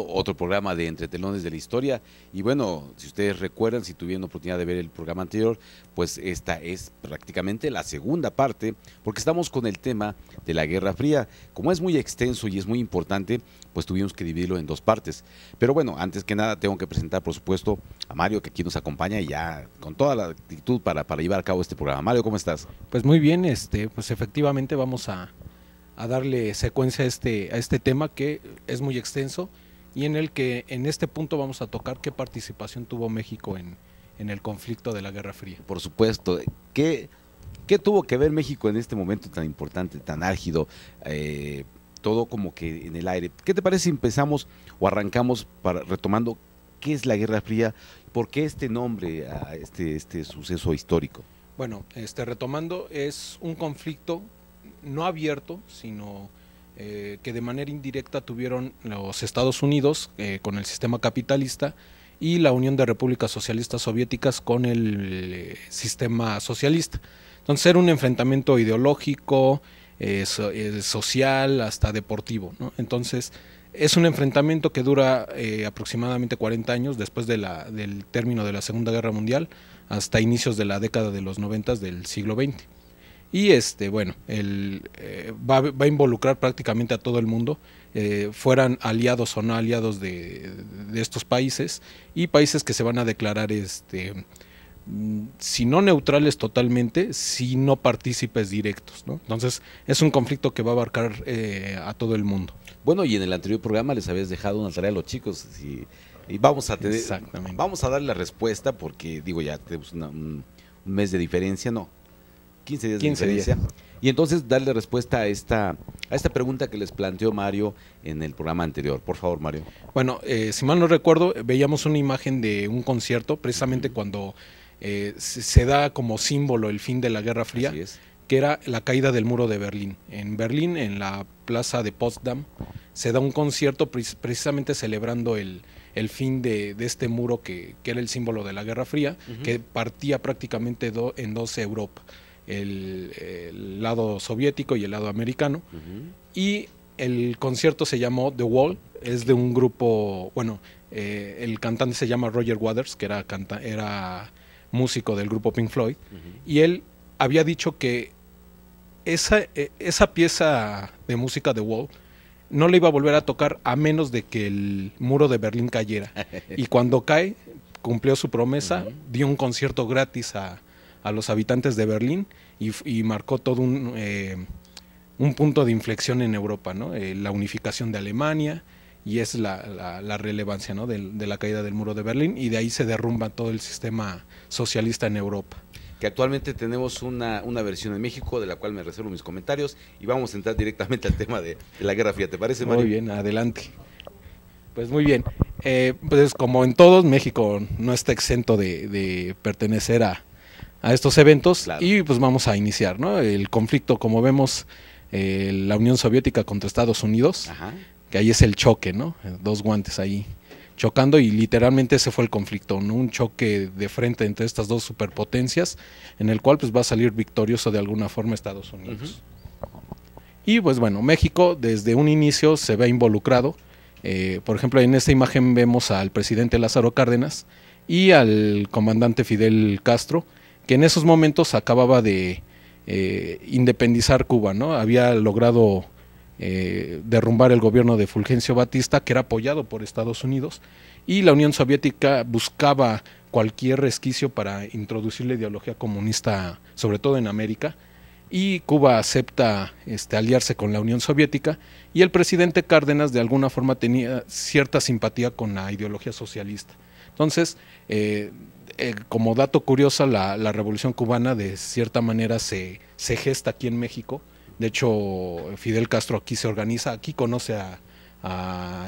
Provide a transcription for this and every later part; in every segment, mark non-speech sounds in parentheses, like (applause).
otro programa de Entretelones de la Historia. Y bueno, si ustedes recuerdan, si tuvieron oportunidad de ver el programa anterior, pues esta es prácticamente la segunda parte, porque estamos con el tema de la Guerra Fría. Como es muy extenso y es muy importante, pues tuvimos que dividirlo en dos partes. Pero bueno, antes que nada tengo que presentar, por supuesto, a Mario, que aquí nos acompaña y ya con toda la actitud para, para llevar a cabo este programa. Mario, ¿cómo estás? Pues muy bien, este, pues efectivamente vamos a, darle secuencia este, a este tema que es muy extenso y en el que en este punto vamos a tocar qué participación tuvo México en, en el conflicto de la Guerra Fría. Por supuesto. ¿Qué, qué tuvo que ver México en este momento tan importante, tan álgido? Eh, todo como que en el aire. ¿Qué te parece si empezamos o arrancamos para, retomando qué es la Guerra Fría? ¿Por qué este nombre a este, este suceso histórico? Bueno, este, retomando, es un conflicto no abierto, sino eh, que de manera indirecta tuvieron los Estados Unidos eh, con el sistema capitalista y la Unión de Repúblicas Socialistas Soviéticas con el eh, sistema socialista. Entonces era un enfrentamiento ideológico, social, hasta deportivo. Entonces es un enfrentamiento que dura aproximadamente 40 años después del término de la Segunda Guerra Mundial hasta inicios de la década de los 90 del siglo XX. Y este, bueno, el, eh, va, a involucrar prácticamente a todo el mundo, eh, fueran aliados o no aliados de, estos países, y países que se van a declarar, este, mm, si no neutrales totalmente, si no partícipes directos. ¿no? Entonces, es un conflicto que va a abarcar eh, a todo el mundo. Bueno, y en el anterior programa les habías dejado una tarea a los chicos, y, vamos a tener, vamos a dar la respuesta, porque digo, ya tenemos un mes de diferencia, no 15 días Y entonces darle respuesta a esta, a esta pregunta que les planteó Mario en el programa anterior. Por favor, Mario. Bueno, eh, si mal no recuerdo, veíamos una imagen de un concierto, precisamente cuando eh, se da como símbolo el fin de la Guerra Fría, que era la caída del muro de Berlín. En Berlín, en la plaza de Potsdam, se da un concierto precisamente celebrando el, el fin de, este muro que, era el símbolo de la Guerra Fría, que partía prácticamente en dos Europa el, lado soviético y el lado americano. Y el concierto se llamó The Wall, es de un grupo, bueno, eh, el cantante se llama Roger Waters, que era, era músico del grupo Pink Floyd, y él había dicho que esa, eh, esa pieza de música The Wall no le iba a volver a tocar a menos de que el muro de Berlín cayera. (laughs) y cuando cae, cumplió su promesa, dio un concierto gratis a, a los habitantes de Berlín y, marcó todo un, eh, un, punto de inflexión en Europa, ¿no? Eh, la unificación de Alemania y es la, relevancia de, la caída del muro de Berlín y de ahí se derrumba todo el sistema socialista en Europa. Que actualmente tenemos una, versión en México de la cual me reservo mis comentarios y vamos a entrar directamente al tema de, la Guerra Fría. ¿Te parece, Mario? Muy bien, adelante. Pues muy bien. Eh, pues como en todos, México no está exento de pertenecer a, a estos eventos y pues vamos a iniciar, ¿no? El conflicto, como vemos, eh, la Unión Soviética contra Estados Unidos, que ahí es el choque, ¿no? Dos guantes ahí chocando y literalmente ese fue el conflicto, un choque de frente entre estas dos superpotencias en el cual pues va a salir victorioso de alguna forma Estados Unidos. Y pues bueno, México desde un inicio se ve involucrado. Eh, por ejemplo, en esta imagen vemos al presidente Lázaro Cárdenas y al comandante Fidel Castro, que en esos momentos acababa de eh, independizar Cuba, ¿no? Había logrado eh, derrumbar el gobierno de Fulgencio Batista, que era apoyado por Estados Unidos, y la Unión Soviética buscaba cualquier resquicio para introducir la ideología comunista, sobre todo en América, y Cuba acepta este, aliarse con la Unión Soviética, y el presidente Cárdenas de alguna forma tenía cierta simpatía con la ideología socialista. Entonces, eh, eh, como dato curioso, la, revolución cubana de cierta manera se, gesta aquí en México. De hecho, Fidel Castro aquí se organiza, aquí conoce a,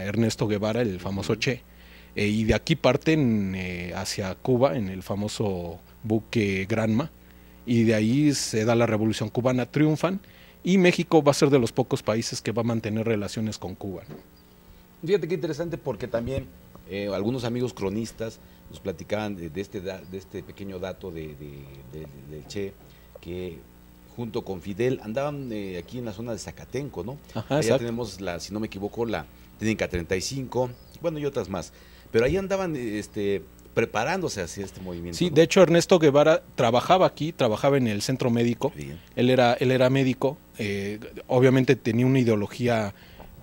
Ernesto Guevara, el famoso Che, eh, y de aquí parten eh, hacia Cuba en el famoso buque Granma, y de ahí se da la revolución cubana, triunfan, y México va a ser de los pocos países que va a mantener relaciones con Cuba. Fíjate qué interesante porque también eh, algunos amigos cronistas nos platicaban de, este, de este pequeño dato de, del Che, que junto con Fidel andaban eh, aquí en la zona de Zacatenco, ¿no? ahí tenemos, la, si no me equivoco, la Técnica 35, bueno, y otras más. Pero ahí andaban este, preparándose hacia este movimiento. Sí, de hecho Ernesto Guevara trabajaba aquí, trabajaba en el centro médico. Él era, él era médico, eh, obviamente tenía una ideología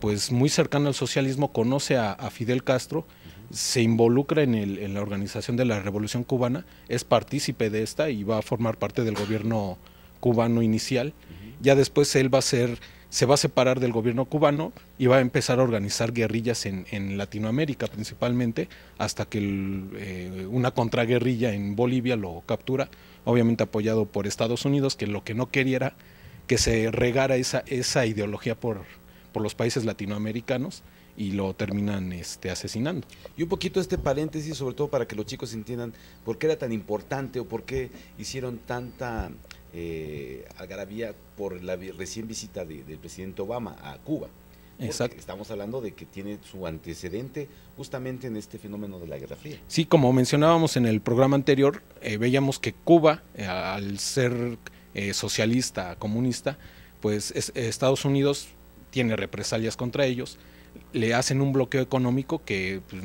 pues muy cercana al socialismo, conoce a Fidel Castro se involucra en, la organización de la Revolución Cubana, es partícipe de esta y va a formar parte del gobierno cubano inicial. Ya después él va a ser, se va a separar del gobierno cubano y va a empezar a organizar guerrillas en, Latinoamérica principalmente, hasta que eh, una contraguerrilla en Bolivia lo captura, obviamente apoyado por Estados Unidos, que lo que no quería era que se regara esa, esa ideología por los países latinoamericanos y lo terminan este, asesinando. Y un poquito este paréntesis, sobre todo para que los chicos entiendan por qué era tan importante o por qué hicieron tanta eh, algarabía por la recién visita del presidente Obama a Cuba. Exacto. Estamos hablando de que tiene su antecedente justamente en este fenómeno de la Guerra Fría. Sí, como mencionábamos en el programa anterior, eh, veíamos que Cuba, eh, al ser eh, socialista, comunista, pues Estados Unidos tiene represalias contra ellos le hacen un bloqueo económico que pues,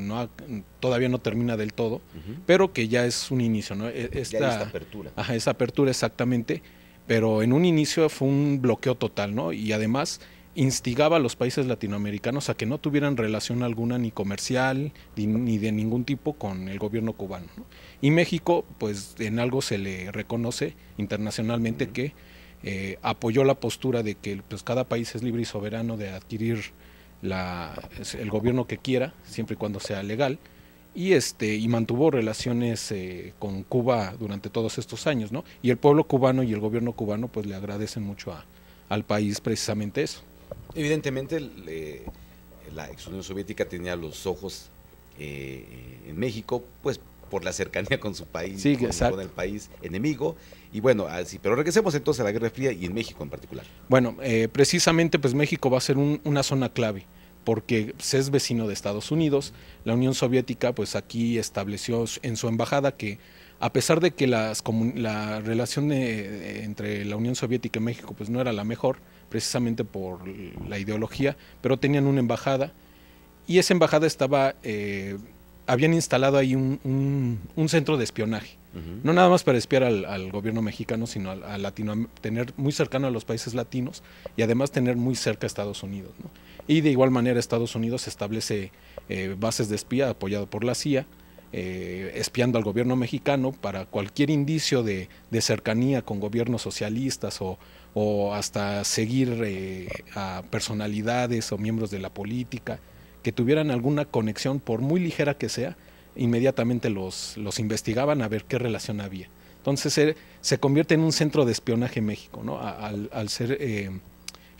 todavía no termina del todo, pero que ya es un inicio, ¿no? E, esta, apertura. Ajá, esa apertura exactamente, pero en un inicio fue un bloqueo total, ¿no? Y además instigaba a los países latinoamericanos a que no tuvieran relación alguna ni comercial ni, de ningún tipo con el gobierno cubano. Y México, pues en algo se le reconoce internacionalmente que eh, apoyó la postura de que pues, cada país es libre y soberano de adquirir la, el gobierno que quiera, siempre y cuando sea legal, y, este, y mantuvo relaciones eh, con Cuba durante todos estos años, ¿no? Y el pueblo cubano y el gobierno cubano pues le agradecen mucho a, al país precisamente eso. Evidentemente la ex Unión Soviética tenía los ojos eh, en México, pues por la cercanía con su país, con el país enemigo, y bueno, así, ah, pero regresemos entonces a la Guerra Fría y en México en particular. Bueno, eh, precisamente pues México va a ser una zona clave porque es vecino de Estados Unidos. La Unión Soviética pues aquí estableció en su embajada que a pesar de que las, la relación entre la Unión Soviética y México pues no era la mejor, precisamente por la ideología, pero tenían una embajada y esa embajada estaba eh, habían instalado ahí un, centro de espionaje. No nada más para espiar al, gobierno mexicano, sino a, Latino, tener muy cercano a los países latinos y además tener muy cerca a Estados Unidos. Y de igual manera Estados Unidos establece eh, bases de espía apoyado por la CIA, eh, espiando al gobierno mexicano para cualquier indicio de, cercanía con gobiernos socialistas o, hasta seguir eh, a personalidades o miembros de la política que tuvieran alguna conexión, por muy ligera que sea, inmediatamente los, los investigaban a ver qué relación había. Entonces se, se convierte en un centro de espionaje en México, ¿no? al, ser eh,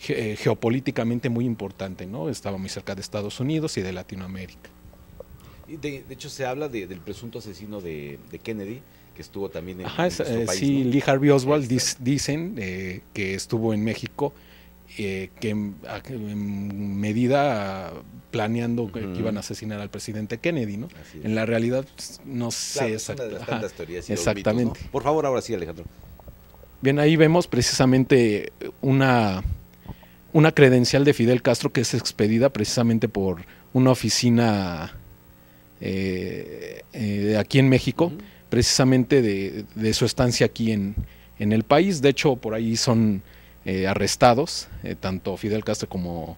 eh, geopolíticamente muy importante, ¿no? estaba muy cerca de Estados Unidos y de Latinoamérica. De, de hecho, se habla del presunto asesino de, Kennedy, que estuvo también en, Ajá, eh, país, Sí, Lee Harvey Oswald este. dicen que estuvo en México eh, que en medida planeando que iban a asesinar al presidente Kennedy, ¿no? En la realidad pues, no sé exactamente. Por favor, ahora sí, Alejandro. Bien, ahí vemos precisamente una, una credencial de Fidel Castro que es expedida precisamente por una oficina eh, eh, aquí en México, precisamente de, de, su estancia aquí en, en, el país. De hecho, por ahí son eh, arrestados, eh, tanto Fidel Castro como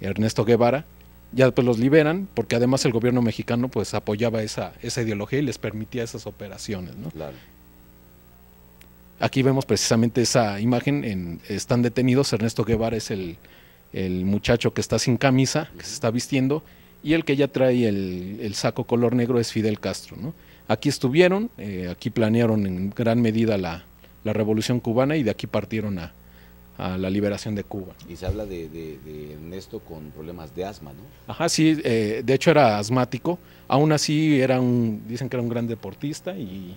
Ernesto Guevara. Ya pues, los liberan, porque además el gobierno mexicano pues apoyaba esa, esa ideología y les permitía esas operaciones. Aquí vemos precisamente esa imagen, en, están detenidos, Ernesto Guevara es el, el muchacho que está sin camisa, que se está vistiendo, y el que ya trae el, saco color negro es Fidel Castro. ¿no? Aquí estuvieron, eh, aquí planearon en gran medida la, la revolución cubana y de aquí partieron a, a la liberación de Cuba. Y se habla de, de, Ernesto con problemas de asma, ¿no? Ajá, sí, eh, de hecho era asmático, aún así era un, dicen que era un gran deportista y,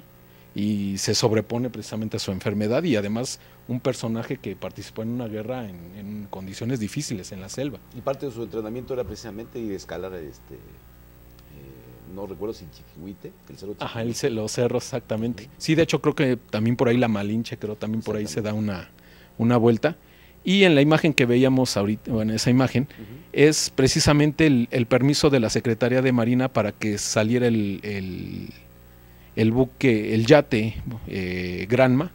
y se sobrepone precisamente a su enfermedad y además un personaje que participó en una guerra en, condiciones difíciles en la selva. Y parte de su entrenamiento era precisamente ir a escalar este, eh, no recuerdo si Chiquihuite, el cerro Chiquihuite. Ajá, el, Cerro exactamente. Sí, de hecho creo que también por ahí la Malinche, creo también por ahí se da una, una vuelta. Y en la imagen que veíamos ahorita, en esa imagen, es precisamente el, permiso de la Secretaría de Marina para que saliera el, el, buque, el yate eh, Granma,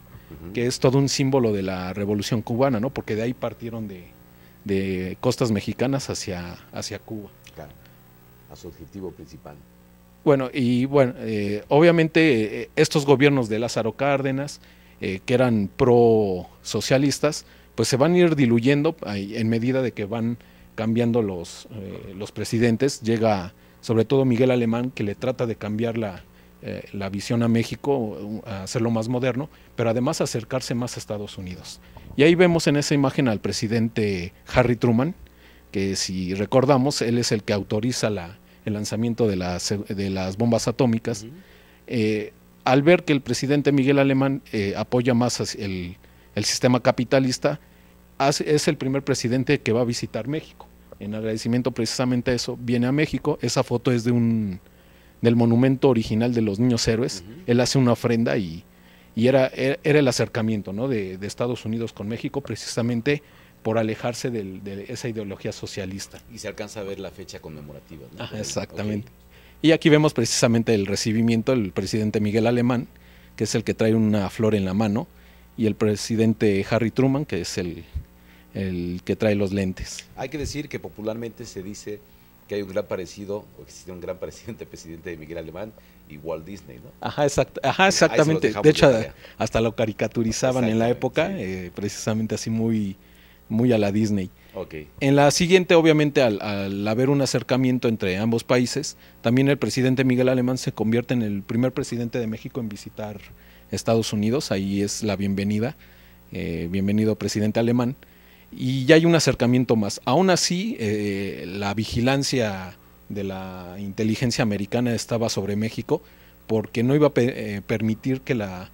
que es todo un símbolo de la revolución cubana, ¿no? Porque de ahí partieron de, de costas mexicanas hacia, hacia Cuba. Claro, a su objetivo principal. Bueno, y bueno, eh, obviamente eh, estos gobiernos de Lázaro Cárdenas, eh, que eran pro socialistas, pues se van a ir diluyendo en medida de que van cambiando los, eh, los presidentes. Llega sobre todo Miguel Alemán, que le trata de cambiar la, eh, visión a México, hacerlo más moderno, pero además acercarse más a Estados Unidos. Y ahí vemos en esa imagen al presidente Harry Truman, que si recordamos, él es el que autoriza la, el lanzamiento de las, de las bombas atómicas al ver que el presidente Miguel Alemán eh, apoya más el, sistema capitalista, es el primer presidente que va a visitar México. En agradecimiento precisamente a eso, viene a México. Esa foto es de un del monumento original de los niños héroes. Él hace una ofrenda y, y era, er, era, el acercamiento ¿no? de, Estados Unidos con México precisamente por alejarse de esa ideología socialista. Y se alcanza a ver la fecha conmemorativa. exactamente. Y aquí vemos precisamente el recibimiento del presidente Miguel Alemán, que es el que trae una flor en la mano, y el presidente Harry Truman, que es el, el que trae los lentes. Hay que decir que popularmente se dice que hay un gran parecido, o existe un gran parecido entre el presidente (laughs) Miguel Alemán y Walt Disney, ¿no? Ajá, Ajá exactamente. De hecho, hasta lo caricaturizaban en la época, eh, precisamente así muy, muy a la Disney. En la siguiente, obviamente, al, haber un acercamiento entre ambos países, también el presidente Miguel Alemán se convierte en el primer presidente de México en visitar Estados Unidos. Ahí es la bienvenida. Eh, bienvenido, presidente alemán. Y ya hay un acercamiento más. Aún así, eh, la vigilancia de la inteligencia americana estaba sobre México porque no iba a eh, permitir que la,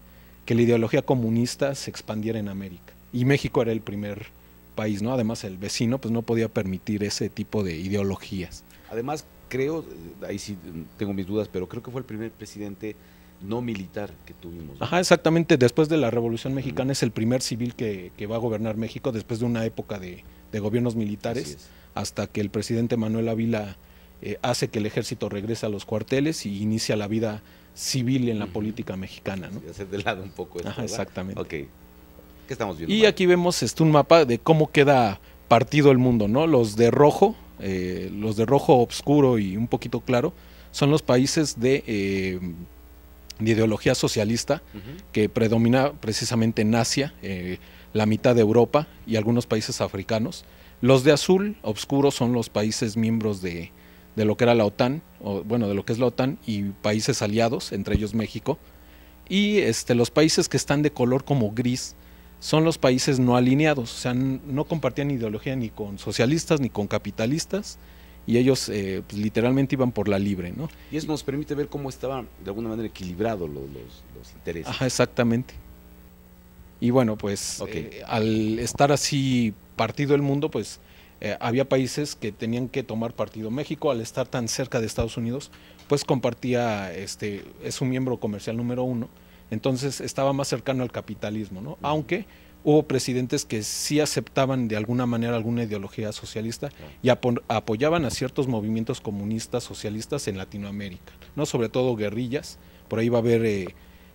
que la ideología comunista se expandiera en América. Y México era el primer país, ¿no? Además, el vecino pues no podía permitir ese tipo de ideologías. Además, creo, eh, ahí sí mm, tengo mis dudas, pero creo que fue el primer presidente no militar que tuvimos. Ajá, exactamente. Después de la Revolución Mexicana es el primer civil que, va a gobernar México después de una época de, gobiernos militares, hasta que el presidente Manuel Ávila eh, hace que el ejército regrese a los cuarteles y inicia la vida civil en la política mexicana. ¿no? Hacer de lado un poco eso. Ajá, exactamente. ok estamos Y aquí vemos este, un mapa de cómo queda partido el mundo, ¿no? Los de rojo, eh, los de rojo oscuro y un poquito claro, son los países de, eh, ideología socialista que predomina precisamente en Asia, eh, la mitad de Europa y algunos países africanos. Los de azul oscuro son los países miembros de, lo que era la OTAN, bueno, de lo que es la OTAN y países aliados, entre ellos México. Y este, los países que están de color como gris son los países no alineados, o sea, no compartían ideología ni con socialistas ni con capitalistas y ellos eh, pues, literalmente iban por la libre, ¿no? Y eso nos permite ver cómo estaban de alguna manera equilibrados los, intereses. Ajá, exactamente. Y bueno, pues eh, al estar así partido el mundo, pues eh, había países que tenían que tomar partido. México, al estar tan cerca de Estados Unidos, pues compartía, este, es un miembro comercial número uno, entonces estaba más cercano al capitalismo, ¿no? Aunque hubo presidentes que sí aceptaban de alguna manera alguna ideología socialista y apoyaban a ciertos movimientos comunistas, socialistas en Latinoamérica, ¿no? Sobre todo guerrillas. Por ahí va a haber, eh,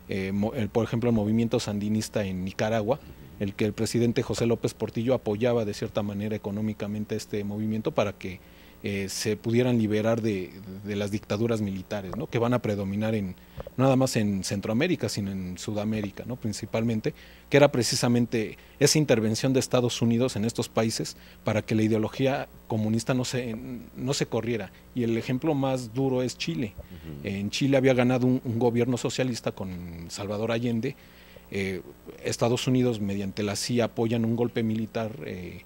eh, por ejemplo, el movimiento sandinista en Nicaragua, el que el presidente José López Portillo apoyaba de cierta manera económicamente este movimiento para que eh, se pudieran liberar de, las dictaduras militares, ¿no? que van a predominar en nada más en Centroamérica, sino en Sudamérica, ¿no? principalmente, que era precisamente esa intervención de Estados Unidos en estos países para que la ideología comunista no se, no se corriera. Y el ejemplo más duro es Chile. En Chile había ganado un, gobierno socialista con Salvador Allende. Eh, Estados Unidos, mediante la CIA, apoyan un golpe militar. Eh,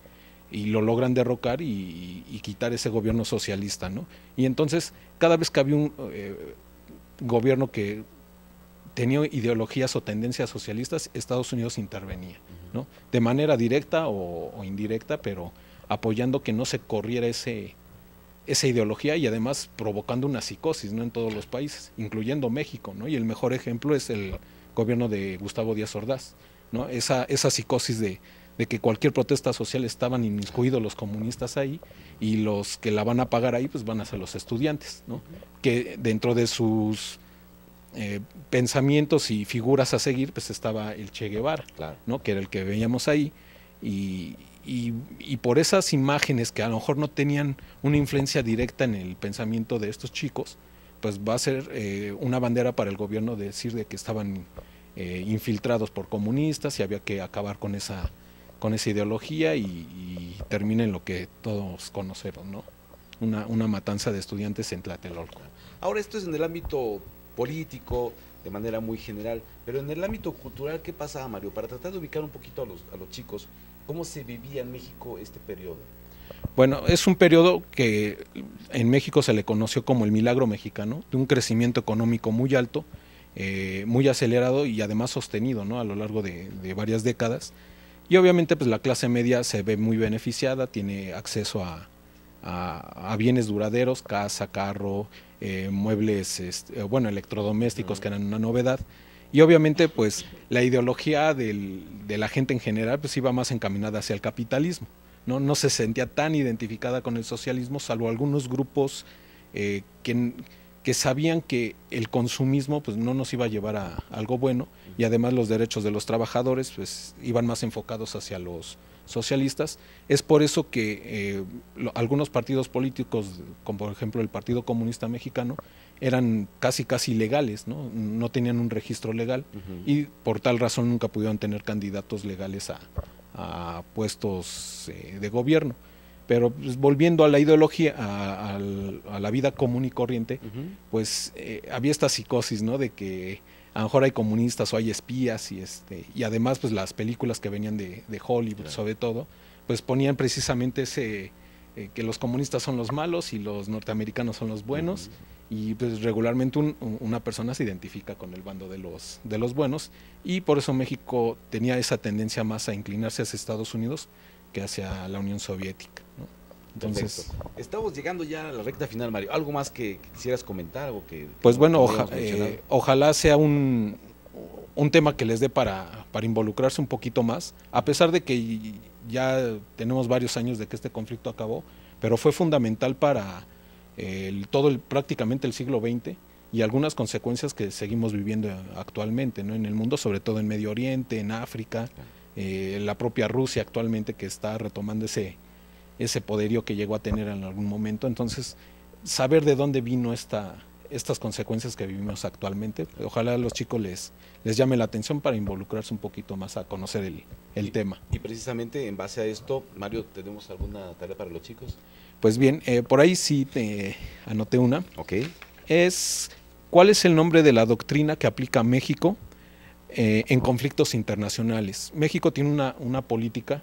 y lo logran derrocar y, quitar ese gobierno socialista, ¿no? Y entonces, cada vez que había un eh, gobierno que tenía ideologías o tendencias socialistas, Estados Unidos intervenía, ¿no? De manera directa o, indirecta, pero apoyando que no se corriera ese, esa ideología y además provocando una psicosis, ¿no? En todos los países, incluyendo México, ¿no? Y el mejor ejemplo es el gobierno de Gustavo Díaz Ordaz, ¿no? Esa, esa psicosis de de que cualquier protesta social estaban inmiscuidos los comunistas ahí y los que la van a pagar ahí pues van a ser los estudiantes, que dentro de sus eh, pensamientos y figuras a seguir pues estaba el Che Guevara, claro. ¿no? que era el que veíamos ahí y, y, por esas imágenes que a lo mejor no tenían una influencia directa en el pensamiento de estos chicos, pues va a ser eh, una bandera para el gobierno decir de que estaban eh, infiltrados por comunistas y había que acabar con esa con esa ideología y, termina en lo que todos conocemos, ¿no? Una, matanza de estudiantes en Tlatelolco. Ahora esto es en el ámbito político, de manera muy general, pero en el ámbito cultural, ¿qué pasa, Mario? Para tratar de ubicar un poquito a los, a los chicos, ¿cómo se vivía en México este periodo? Bueno, es un periodo que en México se le conoció como el milagro mexicano, de un crecimiento económico muy alto, eh, muy acelerado y además sostenido ¿no? a lo largo de varias décadas. Y obviamente pues la clase media se ve muy beneficiada, tiene acceso a, bienes duraderos, casa, carro, eh, muebles, este, eh, bueno, electrodomésticos que eran una novedad. Y obviamente pues la ideología de la gente en general pues iba más encaminada hacia el capitalismo. No, no se sentía tan identificada con el socialismo, salvo algunos grupos eh, que que sabían que el consumismo pues, no nos iba a llevar a algo bueno y además los derechos de los trabajadores pues, iban más enfocados hacia los socialistas. Es por eso que eh, algunos partidos políticos, como por ejemplo el Partido Comunista Mexicano, eran casi casi legales, no, tenían un registro legal y por tal razón nunca pudieron tener candidatos legales a, puestos eh, de gobierno. Pero pues, volviendo a la ideología, a, la vida común y corriente, pues eh, había esta psicosis, ¿no? De que a lo mejor hay comunistas o hay espías y este y además pues las películas que venían de, Hollywood sobre todo, pues ponían precisamente ese eh, que los comunistas son los malos y los norteamericanos son los buenos. Y pues regularmente una persona se identifica con el bando de los, de los buenos y por eso México tenía esa tendencia más a inclinarse hacia Estados Unidos, que hacia la Unión Soviética. Entonces, estamos llegando ya a la recta final, Mario. ¿Algo más que, quisieras comentar? Algo que, pues bueno, eh, ojalá sea un, tema que les dé para, para involucrarse un poquito más, a pesar de que ya tenemos varios años de que este conflicto acabó, pero fue fundamental para eh, el, todo el, prácticamente el siglo XX y algunas consecuencias que seguimos viviendo actualmente ¿no? en el mundo, sobre todo en Medio Oriente, en África. Eh, la propia Rusia actualmente que está retomando ese, ese poderío que llegó a tener en algún momento. Entonces, saber de dónde vino esta, estas consecuencias que vivimos actualmente, ojalá a los chicos les, les llame la atención para involucrarse un poquito más a conocer el, tema. Y precisamente en base a esto, Mario, ¿tenemos alguna tarea para los chicos? Pues bien, eh, por ahí sí te anoté una. Ok. Es, ¿cuál es el nombre de la doctrina que aplica México eh, en conflictos internacionales. México tiene una, política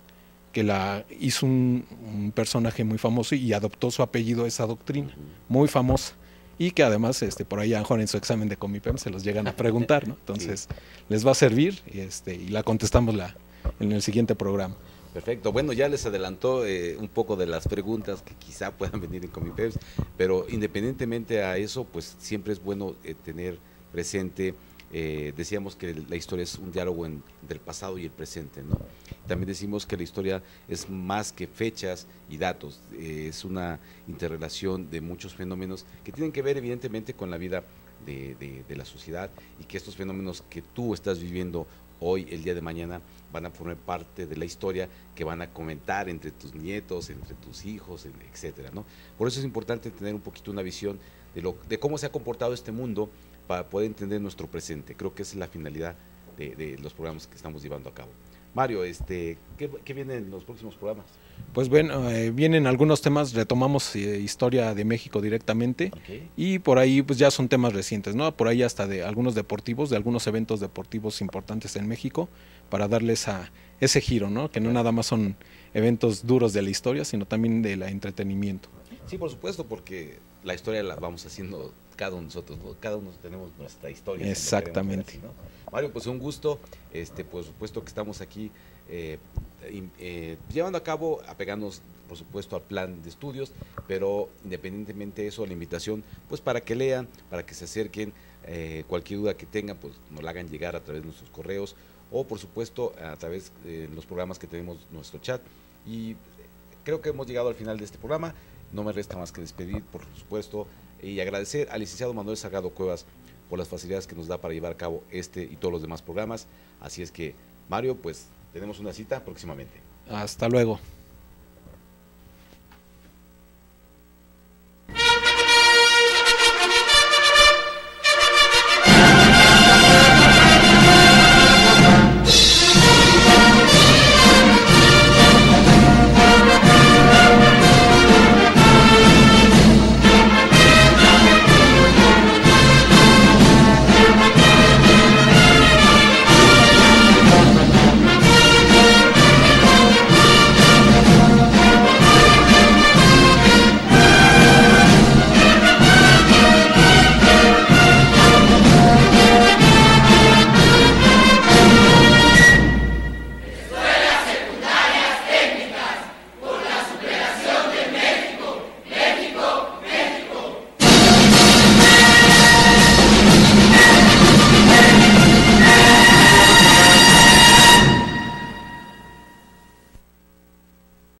que la hizo un, personaje muy famoso y adoptó su apellido esa doctrina, muy famosa, y que además este, por ahí a en su examen de Comipem se los llegan a preguntar, ¿no? Entonces, les va a servir este, y la contestamos la, en el siguiente programa. Perfecto. Bueno, ya les adelantó eh, un poco de las preguntas que quizá (laughs) puedan venir en COMIPEMS, pero independientemente a eso, pues siempre es bueno eh, tener presente eh, decíamos que la historia es un diálogo entre el pasado y el presente. ¿no? También decimos que la historia es más que fechas y datos, eh, es una interrelación de muchos fenómenos que tienen que ver evidentemente con la vida de, la sociedad y que estos fenómenos que tú estás viviendo hoy, el día de mañana, van a formar parte de la historia que van a comentar entre tus nietos, entre tus hijos, etcétera, ¿no? Por eso es importante tener un poquito una visión de cómo se ha comportado este mundo para poder entender nuestro presente. Creo que esa es la finalidad de, los programas que estamos llevando a cabo. Mario, este, ¿qué, vienen los próximos programas? Pues bueno, eh, vienen algunos temas, retomamos eh, historia de México directamente y por ahí pues ya son temas recientes, ¿no? Por ahí hasta de algunos deportivos, de algunos eventos deportivos importantes en México para darles a ese giro, ¿no? Que no nada más son eventos duros de la historia, sino también del entretenimiento. Sí, por supuesto, porque la historia la vamos haciendo cada uno de nosotros, cada uno tenemos nuestra historia. Exactamente. Mario, pues un gusto, este, por supuesto que estamos aquí eh, eh, llevando a cabo, apegándonos por supuesto al plan de estudios, pero independientemente de eso, la invitación, pues para que lean, para que se acerquen, eh, cualquier duda que tengan, pues nos la hagan llegar a través de nuestros correos o por supuesto a través de los programas que tenemos nuestro chat. Y creo que hemos llegado al final de este programa. No me resta más que despedir, por supuesto, y agradecer al licenciado Manuel Sagrado Cuevas por las facilidades que nos da para llevar a cabo este y todos los demás programas. Así es que, Mario, pues tenemos una cita próximamente. Hasta luego.